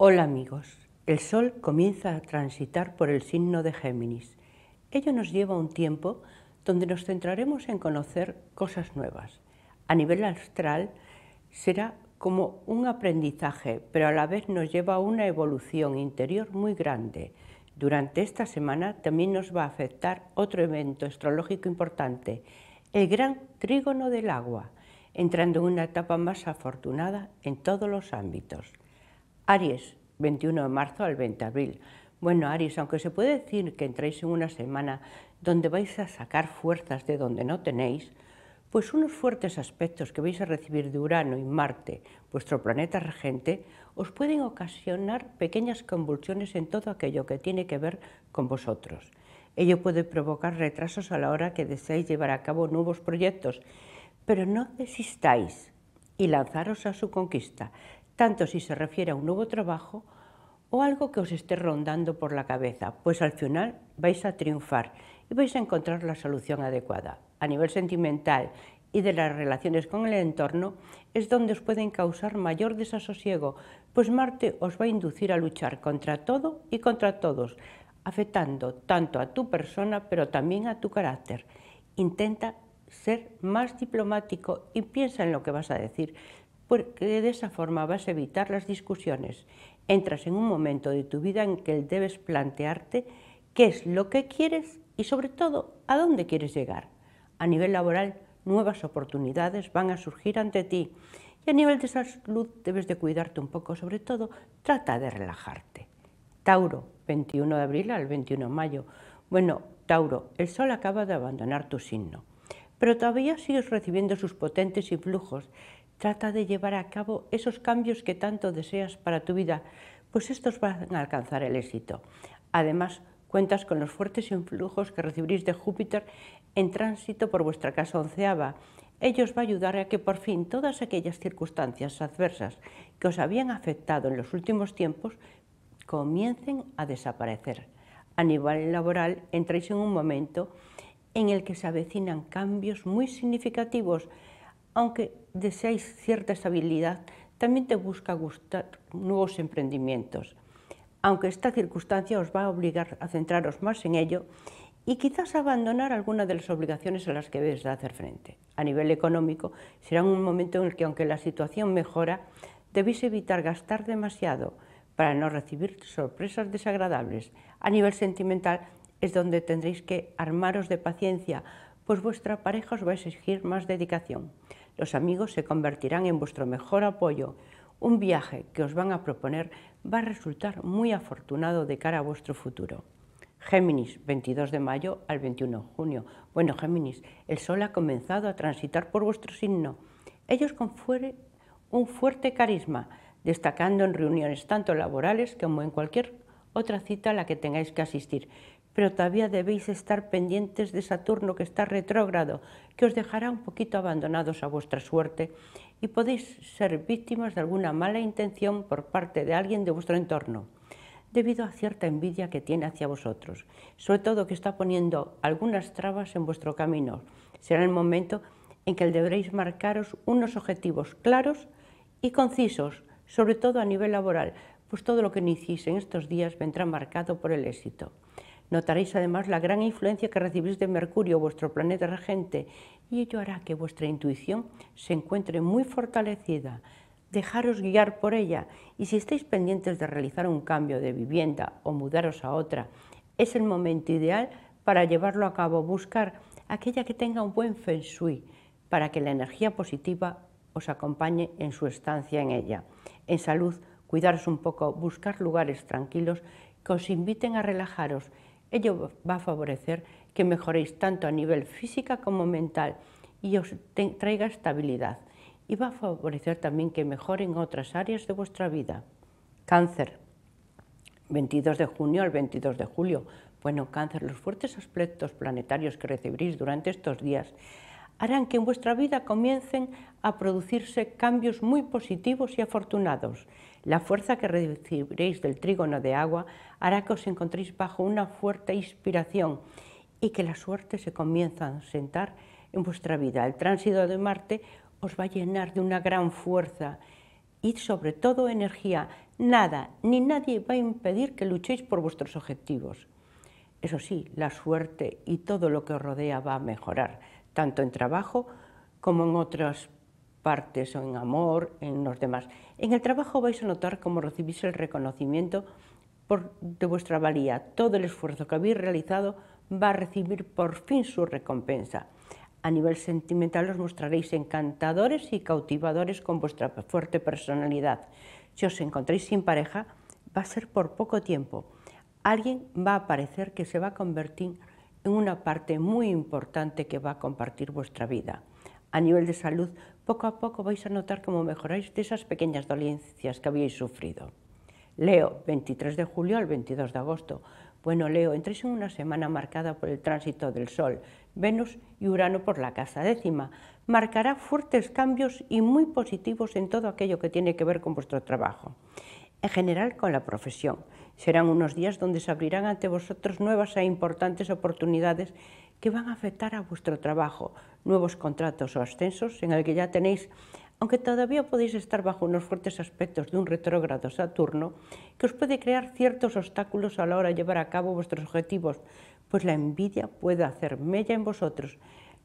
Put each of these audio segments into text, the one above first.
Hola amigos, el Sol comienza a transitar por el signo de Géminis. Ello nos lleva a un tiempo donde nos centraremos en conocer cosas nuevas. A nivel astral será como un aprendizaje, pero a la vez nos lleva a una evolución interior muy grande. Durante esta semana también nos va a afectar otro evento astrológico importante, el gran trígono del agua, entrando en una etapa más afortunada en todos los ámbitos. Aries, 21 de marzo al 20 de abril. Bueno, Aries, aunque se puede decir que entráis en una semana donde vais a sacar fuerzas de donde no tenéis, pues unos fuertes aspectos que vais a recibir de Urano y Marte, vuestro planeta regente, os pueden ocasionar pequeñas convulsiones en todo aquello que tiene que ver con vosotros. Ello puede provocar retrasos a la hora que deseáis llevar a cabo nuevos proyectos, pero no desistáis y lanzaros a su conquista tanto si se refiere a un nuevo trabajo o algo que os esté rondando por la cabeza, pues al final vais a triunfar y vais a encontrar la solución adecuada. A nivel sentimental y de las relaciones con el entorno es donde os pueden causar mayor desasosiego, pues Marte os va a inducir a luchar contra todo y contra todos, afectando tanto a tu persona pero también a tu carácter. Intenta ser más diplomático y piensa en lo que vas a decir porque de esa forma vas a evitar las discusiones. Entras en un momento de tu vida en que debes plantearte qué es lo que quieres y sobre todo a dónde quieres llegar. A nivel laboral, nuevas oportunidades van a surgir ante ti y a nivel de salud debes de cuidarte un poco, sobre todo trata de relajarte. Tauro, 21 de abril al 21 de mayo. Bueno, Tauro, el sol acaba de abandonar tu signo, pero todavía sigues recibiendo sus potentes influjos Trata de llevar a cabo esos cambios que tanto deseas para tu vida, pues estos van a alcanzar el éxito. Además, cuentas con los fuertes influjos que recibiréis de Júpiter en tránsito por vuestra casa onceava. Ellos va a ayudar a que por fin todas aquellas circunstancias adversas que os habían afectado en los últimos tiempos comiencen a desaparecer. A nivel laboral entráis en un momento en el que se avecinan cambios muy significativos, aunque deseáis cierta estabilidad, también te busca gustar nuevos emprendimientos, aunque esta circunstancia os va a obligar a centraros más en ello y quizás abandonar alguna de las obligaciones a las que debes de hacer frente. A nivel económico, será un momento en el que, aunque la situación mejora, debéis evitar gastar demasiado para no recibir sorpresas desagradables. A nivel sentimental, es donde tendréis que armaros de paciencia, pues vuestra pareja os va a exigir más dedicación. Los amigos se convertirán en vuestro mejor apoyo. Un viaje que os van a proponer va a resultar muy afortunado de cara a vuestro futuro. Géminis, 22 de mayo al 21 de junio. Bueno, Géminis, el Sol ha comenzado a transitar por vuestro signo. Ellos confieren un fuerte carisma, destacando en reuniones tanto laborales como en cualquier otra cita a la que tengáis que asistir pero todavía debéis estar pendientes de Saturno que está retrógrado, que os dejará un poquito abandonados a vuestra suerte y podéis ser víctimas de alguna mala intención por parte de alguien de vuestro entorno, debido a cierta envidia que tiene hacia vosotros, sobre todo que está poniendo algunas trabas en vuestro camino. Será el momento en que deberéis marcaros unos objetivos claros y concisos, sobre todo a nivel laboral, pues todo lo que iniciéis en estos días vendrá marcado por el éxito. Notaréis además la gran influencia que recibís de Mercurio, vuestro planeta regente, y ello hará que vuestra intuición se encuentre muy fortalecida. Dejaros guiar por ella y si estáis pendientes de realizar un cambio de vivienda o mudaros a otra, es el momento ideal para llevarlo a cabo, buscar aquella que tenga un buen feng shui para que la energía positiva os acompañe en su estancia en ella. En salud, cuidaros un poco, buscar lugares tranquilos que os inviten a relajaros Ello va a favorecer que mejoréis tanto a nivel física como mental y os traiga estabilidad. Y va a favorecer también que mejoren otras áreas de vuestra vida. Cáncer, 22 de junio al 22 de julio. Bueno, cáncer, los fuertes aspectos planetarios que recibiréis durante estos días harán que en vuestra vida comiencen a producirse cambios muy positivos y afortunados. La fuerza que recibiréis del trígono de agua hará que os encontréis bajo una fuerte inspiración y que la suerte se comience a sentar en vuestra vida. El tránsito de Marte os va a llenar de una gran fuerza y sobre todo energía. Nada ni nadie va a impedir que luchéis por vuestros objetivos. Eso sí, la suerte y todo lo que os rodea va a mejorar tanto en trabajo como en otras partes o en amor, en los demás. En el trabajo vais a notar cómo recibís el reconocimiento de vuestra valía. Todo el esfuerzo que habéis realizado va a recibir por fin su recompensa. A nivel sentimental os mostraréis encantadores y cautivadores con vuestra fuerte personalidad. Si os encontráis sin pareja, va a ser por poco tiempo. Alguien va a parecer que se va a convertir una parte muy importante que va a compartir vuestra vida. A nivel de salud, poco a poco vais a notar cómo mejoráis de esas pequeñas dolencias que habíais sufrido. Leo, 23 de julio al 22 de agosto. Bueno, Leo, entréis en una semana marcada por el tránsito del Sol, Venus y Urano por la casa décima. Marcará fuertes cambios y muy positivos en todo aquello que tiene que ver con vuestro trabajo. En general, con la profesión Serán unos días donde se abrirán ante vosotros nuevas e importantes oportunidades que van a afectar a vuestro trabajo, nuevos contratos o ascensos en el que ya tenéis, aunque todavía podéis estar bajo unos fuertes aspectos de un retrógrado Saturno, que os puede crear ciertos obstáculos a la hora de llevar a cabo vuestros objetivos, pues la envidia puede hacer mella en vosotros.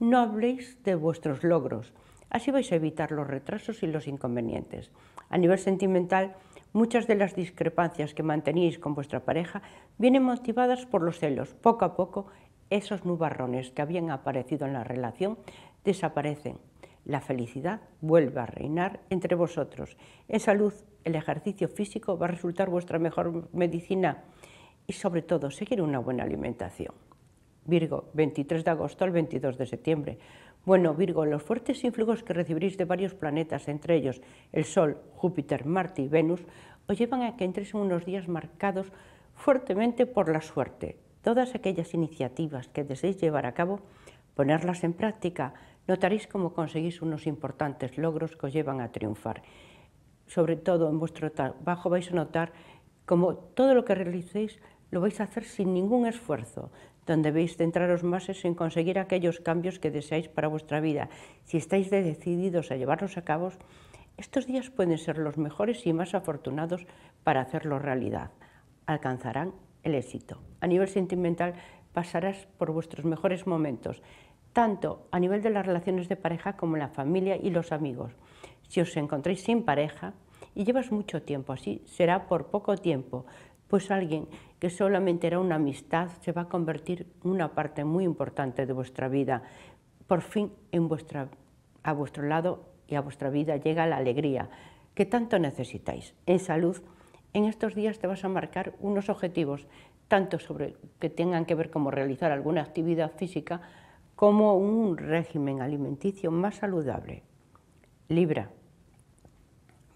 No habléis de vuestros logros, así vais a evitar los retrasos y los inconvenientes. A nivel sentimental, Muchas de las discrepancias que mantenéis con vuestra pareja vienen motivadas por los celos. Poco a poco, esos nubarrones que habían aparecido en la relación desaparecen. La felicidad vuelve a reinar entre vosotros. En salud, el ejercicio físico va a resultar vuestra mejor medicina y sobre todo seguir una buena alimentación. Virgo, 23 de agosto al 22 de septiembre. Bueno, Virgo, los fuertes influjos que recibiréis de varios planetas, entre ellos el Sol, Júpiter, Marte y Venus, os llevan a que entréis en unos días marcados fuertemente por la suerte. Todas aquellas iniciativas que deseéis llevar a cabo, ponerlas en práctica, notaréis cómo conseguís unos importantes logros que os llevan a triunfar. Sobre todo en vuestro trabajo vais a notar cómo todo lo que realicéis lo vais a hacer sin ningún esfuerzo, donde debéis centraros más es en conseguir aquellos cambios que deseáis para vuestra vida. Si estáis decididos a llevarlos a cabo, estos días pueden ser los mejores y más afortunados para hacerlo realidad. Alcanzarán el éxito. A nivel sentimental pasarás por vuestros mejores momentos, tanto a nivel de las relaciones de pareja como en la familia y los amigos. Si os encontráis sin pareja y llevas mucho tiempo así, será por poco tiempo, pues alguien que solamente era una amistad se va a convertir en una parte muy importante de vuestra vida. Por fin a vuestro lado y a vuestra vida llega la alegría que tanto necesitáis. En salud, en estos días te vas a marcar unos objetivos, tanto sobre que tengan que ver como realizar alguna actividad física, como un régimen alimenticio más saludable. Libra,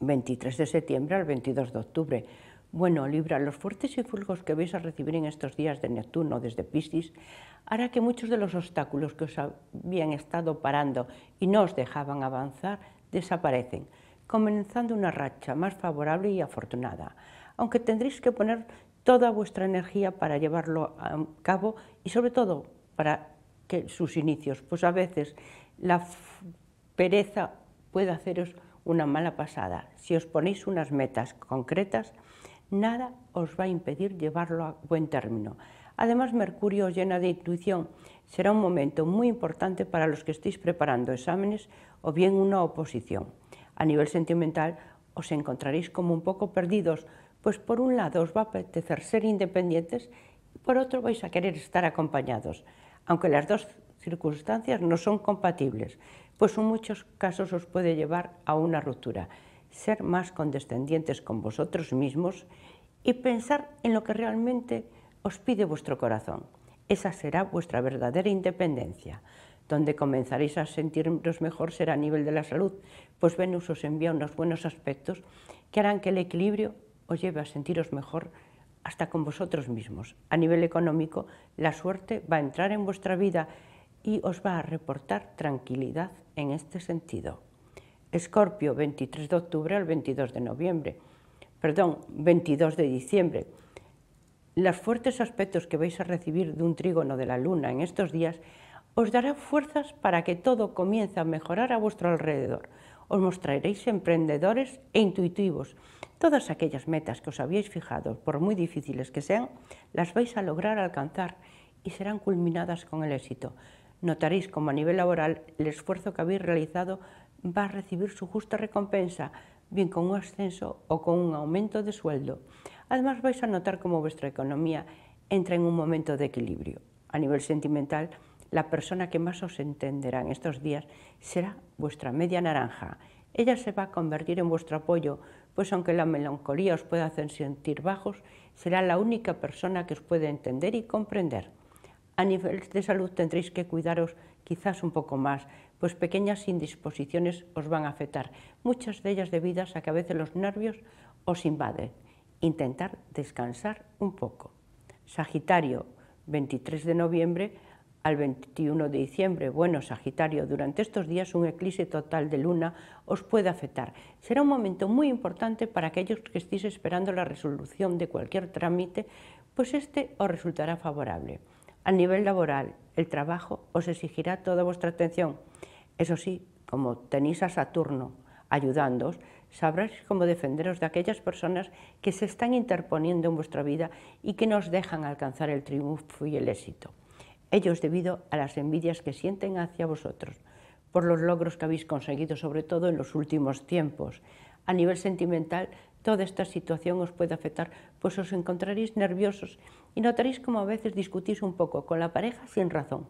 23 de septiembre al 22 de octubre bueno, Libra, los fuertes y fulgos que vais a recibir en estos días de Neptuno desde Piscis hará que muchos de los obstáculos que os habían estado parando y no os dejaban avanzar desaparecen, comenzando una racha más favorable y afortunada, aunque tendréis que poner toda vuestra energía para llevarlo a cabo y sobre todo para que sus inicios, pues a veces la pereza puede haceros una mala pasada. Si os ponéis unas metas concretas, nada os va a impedir llevarlo a buen término. Además, Mercurio os llena de intuición. Será un momento muy importante para los que estéis preparando exámenes o bien una oposición. A nivel sentimental, os encontraréis como un poco perdidos, pues por un lado os va a apetecer ser independientes y por otro vais a querer estar acompañados, aunque las dos circunstancias no son compatibles, pues en muchos casos os puede llevar a una ruptura ser más condescendientes con vosotros mismos y pensar en lo que realmente os pide vuestro corazón. Esa será vuestra verdadera independencia. Donde comenzaréis a sentiros mejor será a nivel de la salud, pues Venus os envía unos buenos aspectos que harán que el equilibrio os lleve a sentiros mejor hasta con vosotros mismos. A nivel económico, la suerte va a entrar en vuestra vida y os va a reportar tranquilidad en este sentido. Escorpio, 23 de octubre al 22 de noviembre, perdón, 22 de diciembre. Los fuertes aspectos que vais a recibir de un trígono de la luna en estos días os darán fuerzas para que todo comience a mejorar a vuestro alrededor. Os mostraréis emprendedores e intuitivos. Todas aquellas metas que os habéis fijado, por muy difíciles que sean, las vais a lograr alcanzar y serán culminadas con el éxito. Notaréis como a nivel laboral el esfuerzo que habéis realizado va a recibir su justa recompensa, bien con un ascenso o con un aumento de sueldo. Además vais a notar cómo vuestra economía entra en un momento de equilibrio. A nivel sentimental, la persona que más os entenderá en estos días será vuestra media naranja. Ella se va a convertir en vuestro apoyo, pues aunque la melancolía os pueda hacer sentir bajos, será la única persona que os puede entender y comprender a nivel de salud tendréis que cuidaros quizás un poco más, pues pequeñas indisposiciones os van a afectar, muchas de ellas debidas a que a veces los nervios os invaden. Intentar descansar un poco. Sagitario, 23 de noviembre al 21 de diciembre. Bueno, Sagitario, durante estos días un eclipse total de luna os puede afectar. Será un momento muy importante para aquellos que estéis esperando la resolución de cualquier trámite, pues este os resultará favorable. A nivel laboral, el trabajo os exigirá toda vuestra atención. Eso sí, como tenéis a Saturno ayudándoos, sabréis cómo defenderos de aquellas personas que se están interponiendo en vuestra vida y que nos dejan alcanzar el triunfo y el éxito. Ellos debido a las envidias que sienten hacia vosotros, por los logros que habéis conseguido, sobre todo en los últimos tiempos. A nivel sentimental, toda esta situación os puede afectar, pues os encontraréis nerviosos y notaréis como a veces discutís un poco con la pareja sin razón.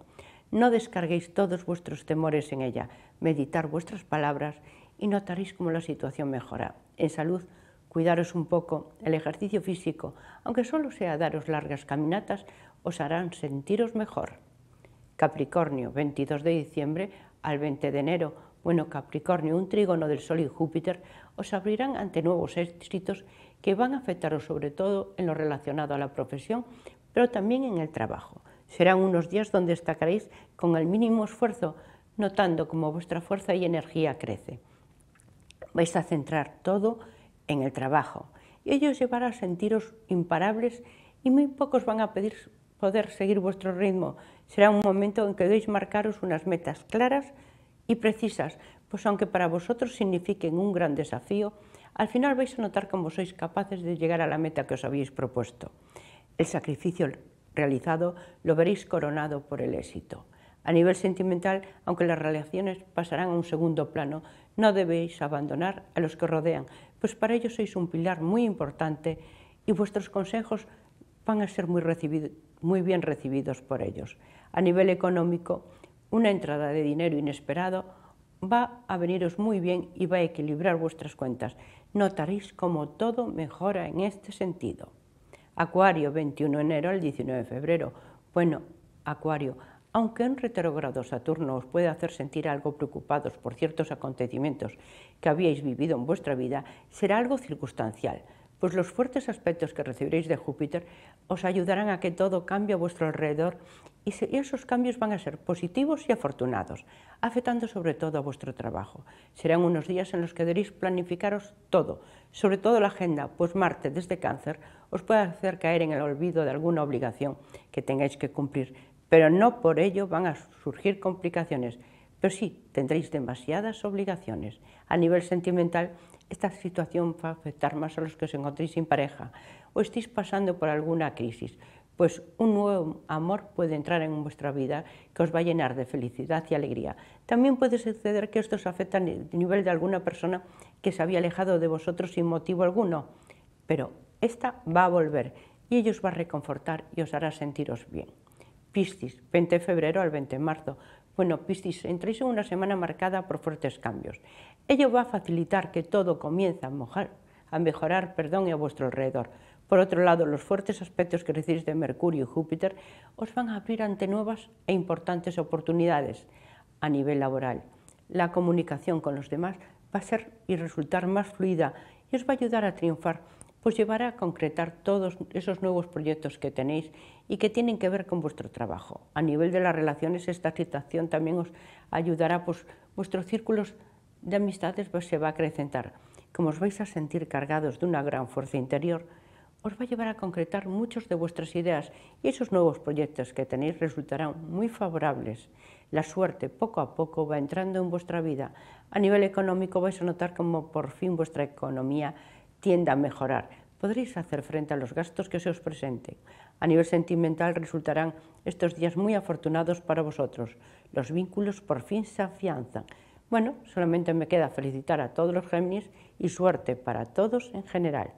No descarguéis todos vuestros temores en ella, meditar vuestras palabras y notaréis cómo la situación mejora. En salud, cuidaros un poco, el ejercicio físico, aunque solo sea daros largas caminatas, os harán sentiros mejor. Capricornio, 22 de diciembre al 20 de enero. Bueno, Capricornio, un trígono del Sol y Júpiter os abrirán ante nuevos éxitos que van a afectaros sobre todo en lo relacionado a la profesión, pero también en el trabajo. Serán unos días donde destacaréis con el mínimo esfuerzo, notando cómo vuestra fuerza y energía crece. Vais a centrar todo en el trabajo y ello os llevará a sentiros imparables y muy pocos van a pedir poder seguir vuestro ritmo. Será un momento en que debéis marcaros unas metas claras y precisas, pues aunque para vosotros signifiquen un gran desafío, al final vais a notar cómo sois capaces de llegar a la meta que os habéis propuesto. El sacrificio realizado lo veréis coronado por el éxito. A nivel sentimental, aunque las relaciones pasarán a un segundo plano, no debéis abandonar a los que os rodean, pues para ellos sois un pilar muy importante y vuestros consejos van a ser muy, muy bien recibidos por ellos. A nivel económico, una entrada de dinero inesperado va a veniros muy bien y va a equilibrar vuestras cuentas. Notaréis como todo mejora en este sentido. Acuario, 21 de enero al 19 de febrero. Bueno, Acuario, aunque un retrógrado Saturno os puede hacer sentir algo preocupados por ciertos acontecimientos que habíais vivido en vuestra vida, será algo circunstancial pues los fuertes aspectos que recibiréis de Júpiter os ayudarán a que todo cambie a vuestro alrededor y esos cambios van a ser positivos y afortunados, afectando sobre todo a vuestro trabajo. Serán unos días en los que deberéis planificaros todo, sobre todo la agenda, pues Marte desde cáncer os puede hacer caer en el olvido de alguna obligación que tengáis que cumplir, pero no por ello van a surgir complicaciones, pero sí tendréis demasiadas obligaciones. A nivel sentimental, esta situación va a afectar más a los que os encontréis sin pareja o estéis pasando por alguna crisis, pues un nuevo amor puede entrar en vuestra vida que os va a llenar de felicidad y alegría. También puede suceder que esto os afecte a nivel de alguna persona que se había alejado de vosotros sin motivo alguno, pero esta va a volver y ellos va a reconfortar y os hará sentiros bien. Piscis, 20 de febrero al 20 de marzo. Bueno, Piscis, entréis en una semana marcada por fuertes cambios. Ello va a facilitar que todo comience a, mojar, a mejorar perdón, a vuestro alrededor. Por otro lado, los fuertes aspectos que recibís de Mercurio y Júpiter os van a abrir ante nuevas e importantes oportunidades a nivel laboral. La comunicación con los demás va a ser y resultar más fluida y os va a ayudar a triunfar, pues llevará a concretar todos esos nuevos proyectos que tenéis y que tienen que ver con vuestro trabajo. A nivel de las relaciones, esta situación también os ayudará, pues vuestros círculos de amistades pues, se va a acrecentar. Como os vais a sentir cargados de una gran fuerza interior, os va a llevar a concretar muchas de vuestras ideas y esos nuevos proyectos que tenéis resultarán muy favorables. La suerte poco a poco va entrando en vuestra vida. A nivel económico vais a notar como por fin vuestra economía tiende a mejorar. Podréis hacer frente a los gastos que se os presenten. A nivel sentimental resultarán estos días muy afortunados para vosotros. Los vínculos por fin se afianzan. Bueno, solamente me queda felicitar a todos los Géminis y suerte para todos en general.